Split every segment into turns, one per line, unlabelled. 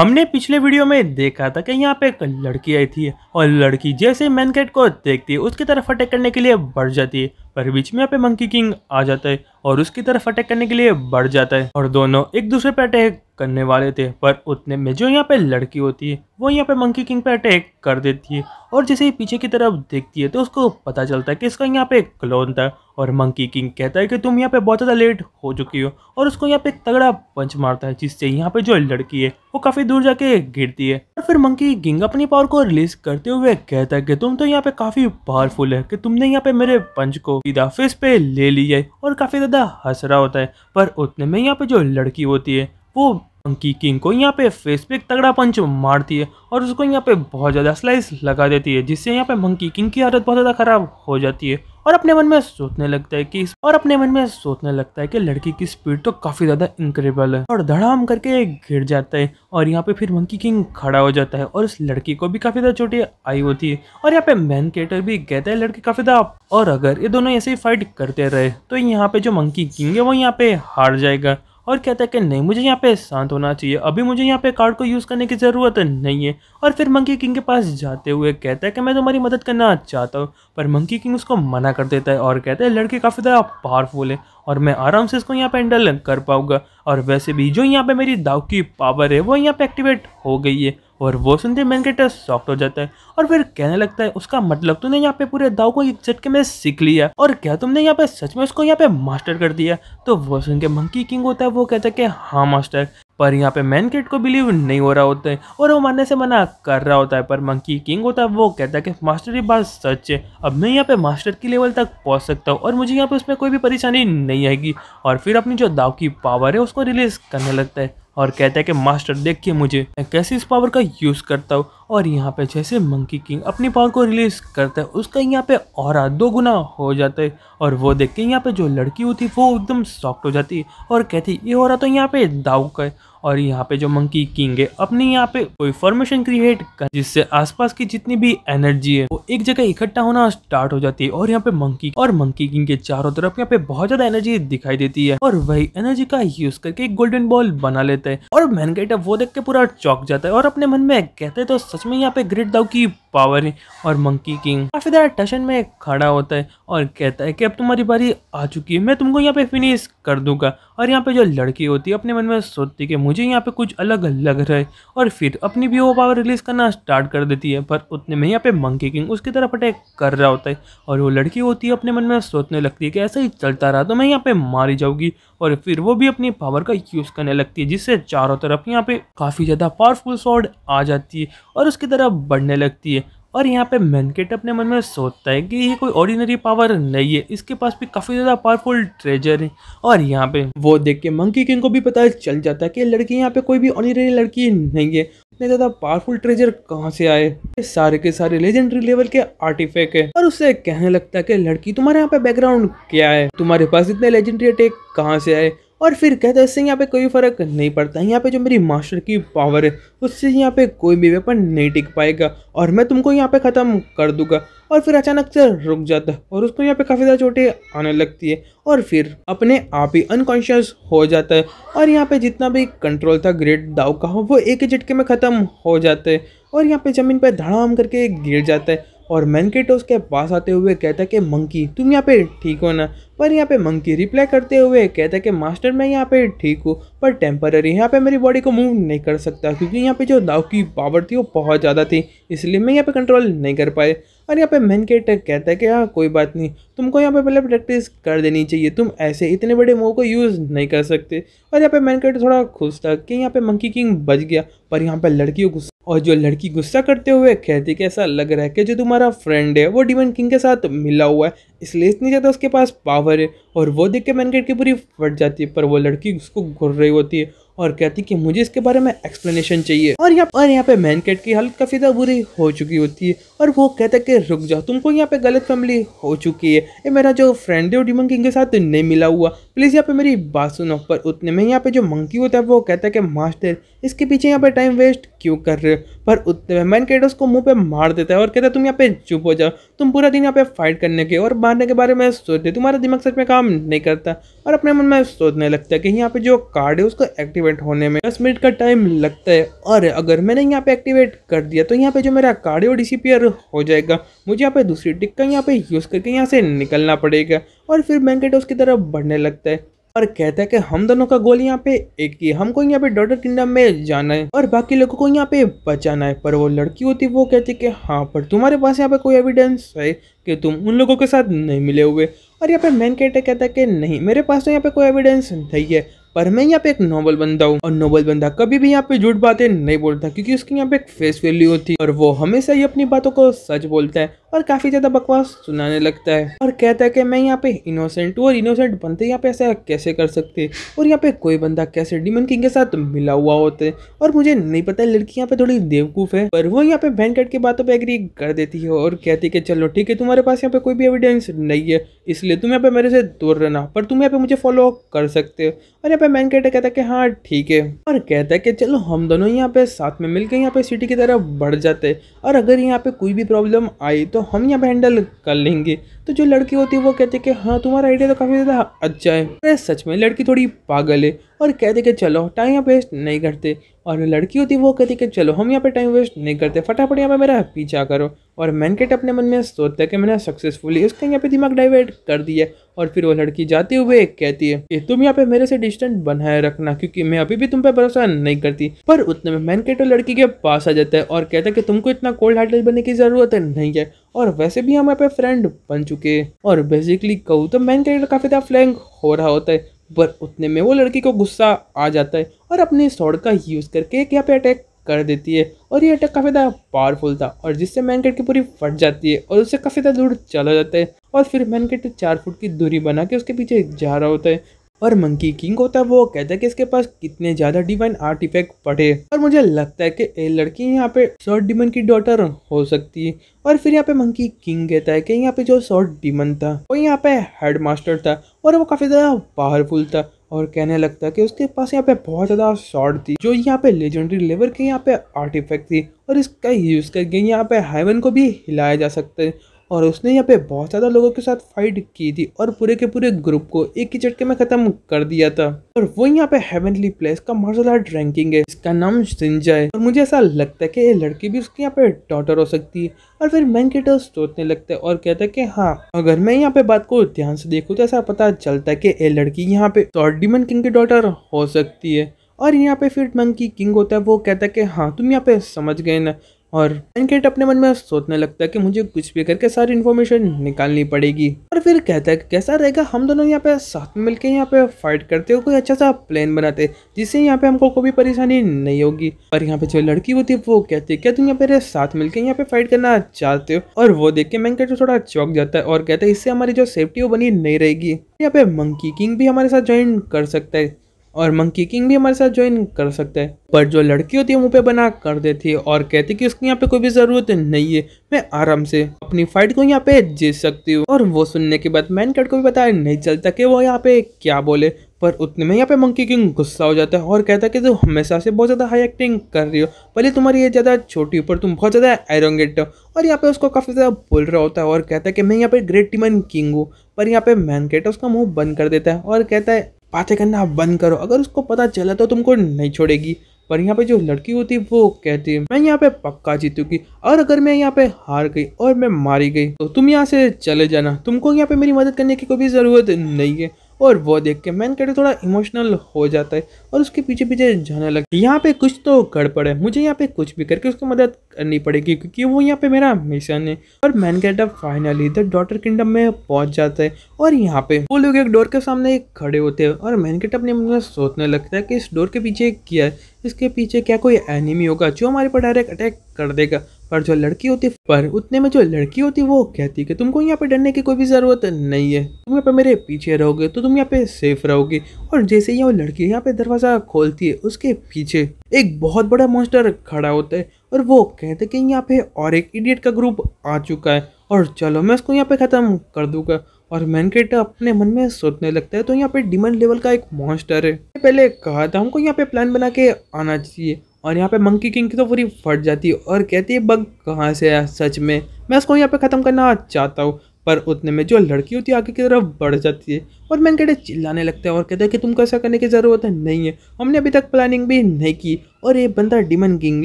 हमने पिछले वीडियो में देखा था कि यहाँ पे एक लड़की आई थी और लड़की जैसे मैन कैट को देखती है उसकी तरफ अटैक करने के लिए बढ़ जाती है पर बीच में यहाँ पे मंकी किंग आ जाता है और उसकी तरफ अटैक करने के लिए बढ़ जाता है और दोनों एक दूसरे पे अटैक करने वाले थे पर उतने में जो यहाँ पे लड़की होती है वो यहाँ पे मंकी किंग पे अटैक कर देती है और जैसे ही पीछे की तरफ देखती है तो उसको पता चलता है कि इसका यहाँ पे एक क्लोन था और मंकी किंग कहता है कि तुम यहाँ पे बहुत ज़्यादा लेट हो चुकी हो और उसको यहाँ पे तगड़ा पंच मारता है जिससे यहाँ पे जो लड़की है वो काफ़ी दूर जाके गिरती है और फिर मंकी किंग अपनी पावर को रिलीज करते हुए कहता है कि तुम तो यहाँ पे काफ़ी पावरफुल है कि तुमने यहाँ पे मेरे पंच को सीधा फेस पे ले लिया है और काफ़ी ज़्यादा हंस रहा होता है पर उतने में यहाँ पे जो लड़की होती है वो मंकी किंग को यहाँ पे फेस पे एक तगड़ा पंच मारती है और उसको यहाँ पे बहुत ज़्यादा स्लाइस लगा देती है जिससे यहाँ पे मंकी किंग की हालत बहुत ज़्यादा खराब हो जाती है और अपने मन में सोचने लगता है कि और अपने मन में सोचने लगता है कि लड़की की स्पीड तो काफी ज्यादा इंक्रेडिबल है और धड़ाम करके गिर जाता है और यहाँ पे फिर मंकी किंग खड़ा हो जाता है और उस लड़की को भी काफी ज्यादा चोटी आई होती है और यहाँ पे मैन केटर भी कहता है लड़की काफी ज्यादा और अगर ये दोनों ऐसे ही फाइट करते रहे तो यहाँ पे जो मंकी किंग है वो यहाँ पे हार जाएगा और कहता है कि नहीं मुझे यहाँ पे शांत होना चाहिए अभी मुझे यहाँ पे कार्ड को यूज़ करने की ज़रूरत नहीं है और फिर मंकी किंग के पास जाते हुए कहता है कि मैं तुम्हारी मदद करना चाहता हूँ पर मंकी किंग उसको मना कर देता है और कहता है लड़के काफ़ी ज़्यादा पावरफुल है और मैं आराम से इसको यहाँ पे हैंडल कर पाऊंगा और वैसे भी जो यहाँ पे मेरी दाव की पावर है वो यहाँ पे एक्टिवेट हो गई है और वो सुनते मैन के सॉफ्ट हो जाता है और फिर कहने लगता है उसका मतलब तूने यहाँ पे पूरे दाव को एक झटके में सीख लिया और क्या तुमने यहाँ पे सच में उसको यहाँ पे मास्टर कर दिया तो वो सुन के मंकी किंग होता है वो कहता है कि हाँ मास्टर पर यहाँ पे मैन किट को बिलीव नहीं हो रहा होता है और वो मानने से मना कर रहा होता है पर मंकी किंग होता है वो कहता है कि मास्टर ये बात सच है अब मैं यहाँ पे मास्टर की लेवल तक पहुँच सकता हूँ और मुझे यहाँ पे उसमें कोई भी परेशानी नहीं आएगी और फिर अपनी जो दाव की पावर है उसको रिलीज करने लगता है और कहता है कि मास्टर देखिए मुझे मैं कैसे इस पावर का यूज़ करता हूँ और यहाँ पे जैसे मंकी किंग अपनी पावर को रिलीज करता है उसका यहाँ पे और दो गुना हो जाता है और वो देख के यहाँ पे जो लड़की होती वो एकदम सॉफ्ट हो जाती है और कहती ये हो रहा तो यहाँ पे दाऊ का है और यहाँ पे जो मंकी किंग है अपने यहाँ पे कोई फॉर्मेशन क्रिएट कर जिससे आसपास की जितनी भी एनर्जी है वो एक जगह इकट्ठा होना स्टार्ट हो जाती है और यहाँ पे मंकी और मंकी किंग के चारों तरफ यहाँ पे बहुत ज्यादा एनर्जी दिखाई देती है और वही एनर्जी का यूज करके एक गोल्डन बॉल बना लेते हैं और मैनगेटा वो देख के पूरा चौक जाता है और अपने मन में कहते तो उसमें यहाँ पे ग्रिड दाऊ की पावर है और मंकी किंग काफ़ी ज़्यादा टशन में खड़ा होता है और कहता है कि अब तुम्हारी बारी आ चुकी है मैं तुमको यहाँ पे फिनिश कर दूंगा और यहाँ पे जो लड़की होती है अपने मन में सोचती है कि मुझे यहाँ पे कुछ अलग लग रहा है और फिर अपनी भी वो पावर रिलीज करना स्टार्ट कर देती है पर उतने में यहाँ पे मंकी किंग उसकी तरफ अटैक कर रहा होता है और वो लड़की होती है अपने मन में सोचने लगती है कि ऐसा ही चलता रहा तो मैं यहाँ पे मारी जाऊंगी और फिर वो भी अपनी पावर का यूज़ करने लगती है जिससे चारों तरफ यहाँ पे काफ़ी ज़्यादा पावरफुल सॉर्ड आ जाती है और उसकी तरफ बढ़ने लगती है और यहाँ पे मैनकेट अपने मन में सोचता है कि ये कोई ऑर्डिनरी पावर नहीं है इसके पास भी काफ़ी ज़्यादा पावरफुल ट्रेजर है और यहाँ पे वो देख के मंकी किंग को भी पता चल जाता है कि लड़की यहाँ पे कोई भी ऑर्डिनरी लड़की नहीं
है इतने ज़्यादा पावरफुल ट्रेजर कहाँ से आए ये सारे के सारे लेजेंडरी लेवल के आर्टिफेक्ट है और उससे कहने लगता है कि लड़की तुम्हारे यहाँ पे बैकग्राउंड क्या है तुम्हारे पास इतने लेजेंडरी अटैक कहाँ से आए और फिर कहते हैं इससे यहाँ पे कोई फ़र्क नहीं पड़ता यहाँ पे जो मेरी मास्टर की पावर है उससे यहाँ पे कोई भी वेपन नहीं टिक पाएगा और मैं तुमको यहाँ पे ख़त्म कर दूंगा और फिर अचानक से रुक जाता है और उसको यहाँ पे काफ़ी ज़्यादा चोटें आने लगती है और फिर अपने आप ही अनकॉन्शियस हो जाता है और यहाँ पे जितना भी कंट्रोल था ग्रेट दाव का हो वो एक ही झटके में ख़त्म हो जाता है और यहाँ पे ज़मीन पर धड़ाम करके गिर जाता है और मैनकेटोस के पास आते हुए कहता है कि मंकी तुम यहाँ पे ठीक हो ना पर यहाँ पे मंकी रिप्लाई करते हुए कहता है कि मास्टर मैं यहाँ पे ठीक हूँ पर टेम्पररी यहाँ पे मेरी बॉडी को मूव नहीं कर सकता क्योंकि यहाँ पे जो दाव की पावर थी वो बहुत ज़्यादा थी इसलिए मैं यहाँ पे कंट्रोल नहीं कर पाए और यहाँ पे मैनकेट कहता है कि हाँ कोई बात नहीं तुमको यहाँ पे पहले प्रैक्टिस कर देनी चाहिए तुम ऐसे इतने बड़े मूव को यूज़ नहीं कर सकते और यहाँ पे मैनकेट थोड़ा खुश था कि यहाँ पे मंकी किंग बच गया पर यहाँ पर लड़की को और जो लड़की गुस्सा करते हुए कहती कि ऐसा लग रहा है कि जो तुम्हारा फ्रेंड है वो डिमन किंग के साथ मिला हुआ है इसलिए इतनी ज़्यादा उसके पास पावर है और वो देख के मैनगेट की पूरी फट जाती है पर वो लड़की उसको घुर रही होती है और कहती कि मुझे इसके बारे में एक्सप्लेनेशन चाहिए और यहाँ और यहाँ पे मैनकेट की हालत काफ़ी ज़्यादा बुरी हो चुकी होती है और वो कहता है कि रुक जाओ तुमको यहाँ पे गलत फैमिली हो चुकी है ये मेरा जो फ्रेंड है वो डीमन किंग के साथ नहीं मिला हुआ प्लीज़ यहाँ पे मेरी बात सुनो पर उतने में यहाँ पे जो मंकी होता है वो कहता है कि मास्टर इसके पीछे यहाँ पे टाइम वेस्ट क्यों कर रहे हो पर उतने में मैन कैट उसको मुंह पे मार देता है और कहता है तुम यहाँ पे चुप हो जाओ तुम पूरा दिन यहाँ पे फाइट करने के और मारने के बारे में सोचते तुम्हारा दिमाग सच में काम नहीं करता और अपने मन में सोचने लगता है कि यहाँ पे जो कार्ड है उसको एक्टिवेट एक्टिवेट होने में दस मिनट का टाइम लगता है और अगर मैंने यहाँ पे एक्टिवेट कर दिया तो यहाँ पे जो मेरा कार्डियो डिसिपियर हो जाएगा मुझे यहाँ पे दूसरी टिक का यहाँ पे यूज़ करके यहाँ से निकलना पड़ेगा और फिर मैंकेटोस उसकी तरफ बढ़ने लगता है और कहता है कि हम दोनों का गोल यहाँ पे एक ही हमको यहाँ पे डॉटर किंगडम में जाना है और बाकी लोगों को यहाँ पे बचाना है पर वो लड़की होती वो कहती है कि हाँ पर तुम्हारे पास यहाँ पे कोई एविडेंस है कि तुम उन लोगों के साथ नहीं मिले हुए और यहाँ पे मैन कहता है कि नहीं मेरे पास तो यहाँ पे कोई एविडेंस नहीं है पर मैं यहाँ पे एक नॉवल बंदा हूँ और नॉवल बंदा कभी भी यहाँ पे झूठ बातें नहीं बोलता क्योंकि उसकी यहाँ पे एक फेस वैल्यू होती है और वो हमेशा ही अपनी बातों को सच बोलता है और काफी ज्यादा बकवास सुनाने लगता है और कहता है कि मैं यहाँ पे इनोसेंट हूँ और इनोसेंट बनते यहाँ पे ऐसा कैसे कर सकते और यहाँ पे कोई बंदा कैसे डिमन किंग के साथ मिला हुआ होते और मुझे नहीं पता लड़की यहाँ पे थोड़ी देवकूफ है पर वो यहाँ पे बहन कट की बातों पर एग्री कर देती है और कहती है कि चलो ठीक है तुम्हारे पास यहाँ पे कोई भी एविडेंस नहीं है इसलिए तुम यहाँ पे मेरे से दूर रहना पर तुम यहाँ पे मुझे फॉलो कर सकते हो और पे मैनकेट कहता है कि हाँ ठीक है और कहता है कि चलो हम दोनों यहाँ पे साथ में मिलकर यहाँ पे सिटी की तरफ बढ़ जाते और अगर यहाँ पे कोई भी प्रॉब्लम आई तो हम यहाँ पे हैंडल कर लेंगे तो जो लड़की होती है वो कहती है कि हाँ तुम्हारा आइडिया तो काफ़ी ज़्यादा अच्छा है अरे सच में लड़की थोड़ी पागल है और कहते कि चलो टाइम वेस्ट नहीं करते और लड़की होती वो कहती कि चलो हम यहाँ पे टाइम वेस्ट नहीं करते फटाफट यहाँ पे मेरा पीछा करो और मैनकेट अपने मन में सोचता है कि मैंने सक्सेसफुली इसका यहाँ पे दिमाग डाइवर्ट कर दिया और फिर वो लड़की जाते हुए कहती है कि तुम यहाँ पे मेरे से डिस्टेंस बनाए रखना क्योंकि मैं अभी भी तुम पे भरोसा नहीं करती पर उतने में मैनकेट लड़की के पास आ जाता है और कहता है कि तुमको इतना कोल्ड हार्टेड बनने की जरूरत नहीं है और वैसे भी हम यहाँ पे फ्रेंड बन चुके हैं और बेसिकली कहूँ तो मैनकेट काफ़ी ज़्यादा फ्लैंग हो रहा होता है पर उतने में वो लड़की को गुस्सा आ जाता है और अपने सॉर्ड का यूज़ करके एक यहाँ पे अटैक कर देती है और ये अटैक काफ़ी ज़्यादा पावरफुल था और जिससे मैनकेट की पूरी फट जाती है और उससे काफ़ी ज़्यादा दूर चला जाता है और फिर मैनकेट चार फुट की दूरी बना के उसके पीछे जा रहा होता है और मंकी किंग होता है वो कहता है कि इसके पास कितने ज्यादा डिवाइन आर्टिफैक्ट पड़े और मुझे लगता है कि ये लड़की यहाँ पे शॉर्ट डिमन की डॉटर हो सकती है और फिर यहाँ पे मंकी किंग कहता है कि यहाँ पे जो शॉर्ट डिमन था वो यहाँ पे हेड मास्टर था और वो काफी ज्यादा पावरफुल था और कहने लगता है कि उसके पास यहाँ पे बहुत ज़्यादा शॉर्ट थी जो यहाँ पे लेजेंडरी लेवर के यहाँ पे आर्टिफैक्ट थी और इसका यूज़ करके यहाँ पे हाइवन को भी हिलाया जा सकता है और उसने यहाँ पे बहुत ज़्यादा लोगों के साथ फाइट की थी और पूरे के पूरे ग्रुप को एक ही झटके में ख़त्म कर दिया था और वो यहाँ पे हेवनली प्लेस का मार्शल आर्ट रैंकिंग है इसका नाम सिंजा है और मुझे ऐसा लगता है कि ये लड़की भी उसके यहाँ पे डॉटर हो सकती है और फिर मैन टर्स सोचने लगता है और कहता है कि हाँ अगर मैं यहाँ पे बात को ध्यान से देखूँ तो ऐसा पता चलता है कि ये लड़की यहाँ पे शॉर्ट डिमन किंग की डॉटर हो सकती है और यहाँ पे फिर मंकी किंग होता है वो कहता है कि हाँ तुम यहाँ पे समझ गए ना और कैट अपने मन में सोचने लगता है कि मुझे कुछ भी करके सारी इन्फॉर्मेशन निकालनी पड़ेगी और फिर कहता है कि कैसा रहेगा हम दोनों यहाँ पे साथ में मिलके यहाँ पे फाइट करते हो कोई अच्छा सा प्लान बनाते जिससे यहाँ पे हमको कोई परेशानी नहीं होगी और यहाँ पे जो लड़की होती है वो कहती है क्या तुम यहाँ पे साथ मिलकर यहाँ पे फाइट करना चाहते हो और वो देख के मैंकेट तो थोड़ा चौक जाता है और कहता है इससे हमारी जो सेफ्टी वो बनी नहीं रहेगी यहाँ पे मंकी किंग भी हमारे साथ ज्वाइन कर सकता है और मंकी किंग भी हमारे साथ ज्वाइन कर सकता है पर जो लड़की होती है मुँह पे बना कर देती है और कहती है कि उसकी यहाँ पे कोई भी जरूरत नहीं है मैं आराम से अपनी फाइट को यहाँ पे जीत सकती हूँ और वो सुनने के बाद मैन कट को भी बताया नहीं चलता कि वो यहाँ पे क्या बोले पर उतने में यहाँ पे मंकी किंग गुस्सा हो जाता है और कहता है कि तुम हमेशा से बहुत ज़्यादा हाई एक्टिंग कर रही हो भले तुम्हारी ये ज़्यादा छोटी ऊपर तुम बहुत ज़्यादा एरोगेट हो और यहाँ पे उसको काफ़ी ज़्यादा बोल रहा होता है और कहता है कि मैं यहाँ पे ग्रेट टीमन किंग हूँ पर यहाँ पे मैन कहता उसका मुंह बंद कर देता है और कहता है बातें करना बंद करो अगर उसको पता चला तो तुमको नहीं छोड़ेगी पर यहाँ पे जो लड़की होती है वो कहती है मैं यहाँ पे पक्का जीतूंगी और अगर मैं यहाँ पे हार गई और मैं मारी गई तो तुम यहाँ से चले जाना तुमको यहाँ पे मेरी मदद करने की कोई भी ज़रूरत नहीं है और वो देख के मैन कैटर थोड़ा इमोशनल हो जाता है और उसके पीछे पीछे जाने लगता है यहाँ पे कुछ तो गड़बड़ है मुझे यहाँ पे कुछ भी करके उसको मदद करनी पड़ेगी क्योंकि वो यहाँ पे मेरा मिशन है और मैन कैटर फाइनली द डॉटर किंगडम में पहुंच जाता है और यहाँ पे वो लोग एक डोर के सामने खड़े होते हैं और मैन कैटर अपने मन में सोचने लगता है कि इस डोर के पीछे क्या है इसके पीछे क्या कोई एनिमी होगा जो हमारे पर डायरेक्ट अटैक कर देगा पर जो लड़की होती पर उतने में जो लड़की होती वो कहती कि तुमको यहाँ पे डरने की कोई भी ज़रूरत नहीं है तुम यहाँ पे मेरे पीछे रहोगे तो तुम यहाँ पे सेफ रहोगे और जैसे ही वो लड़की यहाँ पे दरवाज़ा खोलती है उसके पीछे एक बहुत बड़ा मॉन्स्टर खड़ा होता है और वो कहते कि यहाँ पे और एक इडियट का ग्रुप आ चुका है और चलो मैं उसको यहाँ पे ख़त्म कर दूंगा और मैनकेट अपने मन में सोचने लगता है तो यहाँ पे डिमन लेवल का एक मॉन्स्टर है पहले कहा था हमको यहाँ पे प्लान बना के आना चाहिए और यहाँ पे मंकी किंग की तो पूरी फट जाती है और कहती है बग कहाँ से है सच में मैं उसको यहाँ पे ख़त्म करना चाहता हूँ पर उतने में जो लड़की होती है आगे की तरफ बढ़ जाती है और मैं कहते चिल्लाने लगता है और कहते हैं कि तुमको ऐसा करने की ज़रूरत नहीं है हमने अभी तक प्लानिंग भी नहीं की और ये बंदा डिमन किंग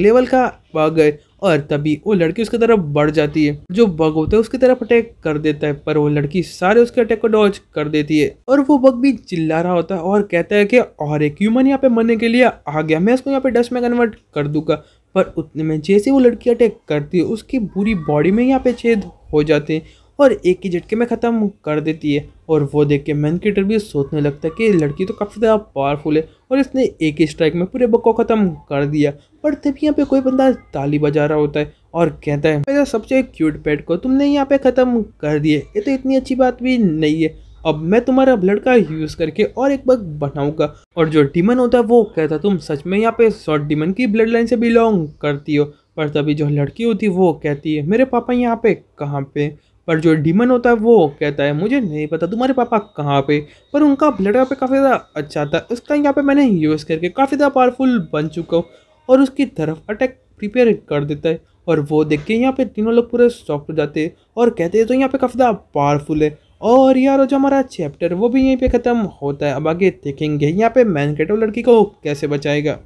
लेवल का गए और तभी वो लड़की उसकी तरफ बढ़ जाती है जो बग होता है उसकी तरफ अटैक कर देता है पर वो लड़की सारे उसके अटैक को डॉज कर देती है और वो बग भी चिल्ला रहा होता है और कहता है कि और एक ह्यूमन यहाँ पे मरने के लिए आ गया मैं उसको यहाँ पे डस्ट में कन्वर्ट कर दूंगा पर उतने में जैसे वो लड़की अटैक करती है उसकी पूरी बॉडी में यहाँ पे छेद हो जाते हैं और एक ही झटके में ख़त्म कर देती है और वो देख के मैन क्रिएटर भी सोचने लगता है कि लड़की तो काफ़ी ज़्यादा पावरफुल है और इसने एक ही स्ट्राइक में पूरे बुक को ख़त्म कर दिया पर तभी यहाँ पे कोई बंदा ताली बजा रहा होता है और कहता है मेरे सबसे क्यूट पेट को तुमने यहाँ पे ख़त्म कर दिए ये तो इतनी अच्छी बात भी नहीं है अब मैं तुम्हारा ब्लड का यूज़ करके और एक बग बनाऊँगा और जो डिमन होता है वो कहता तुम सच में यहाँ पे शॉर्ट डिमन की ब्लड लाइन से बिलोंग करती हो पर तभी जो लड़की होती वो कहती है मेरे पापा यहाँ पे कहाँ पे पर जो डिमन होता है वो कहता है मुझे नहीं पता तुम्हारे पापा कहाँ पे पर उनका ब्लड यहाँ पे काफ़ी ज़्यादा अच्छा था उसका यहाँ पे मैंने यूज़ करके काफ़ी ज़्यादा पावरफुल बन चुका हूँ और उसकी तरफ अटैक प्रिपेयर कर देता है और वो देख के यहाँ पे तीनों लोग पूरे सॉफ्ट हो जाते हैं और कहते हैं तो यहाँ पे काफ़ी ज़्यादा पावरफुल है और यार जो हमारा चैप्टर वो भी यहीं पे ख़त्म होता है अब आगे देखेंगे यहाँ पे मैन कैटो लड़की को कैसे बचाएगा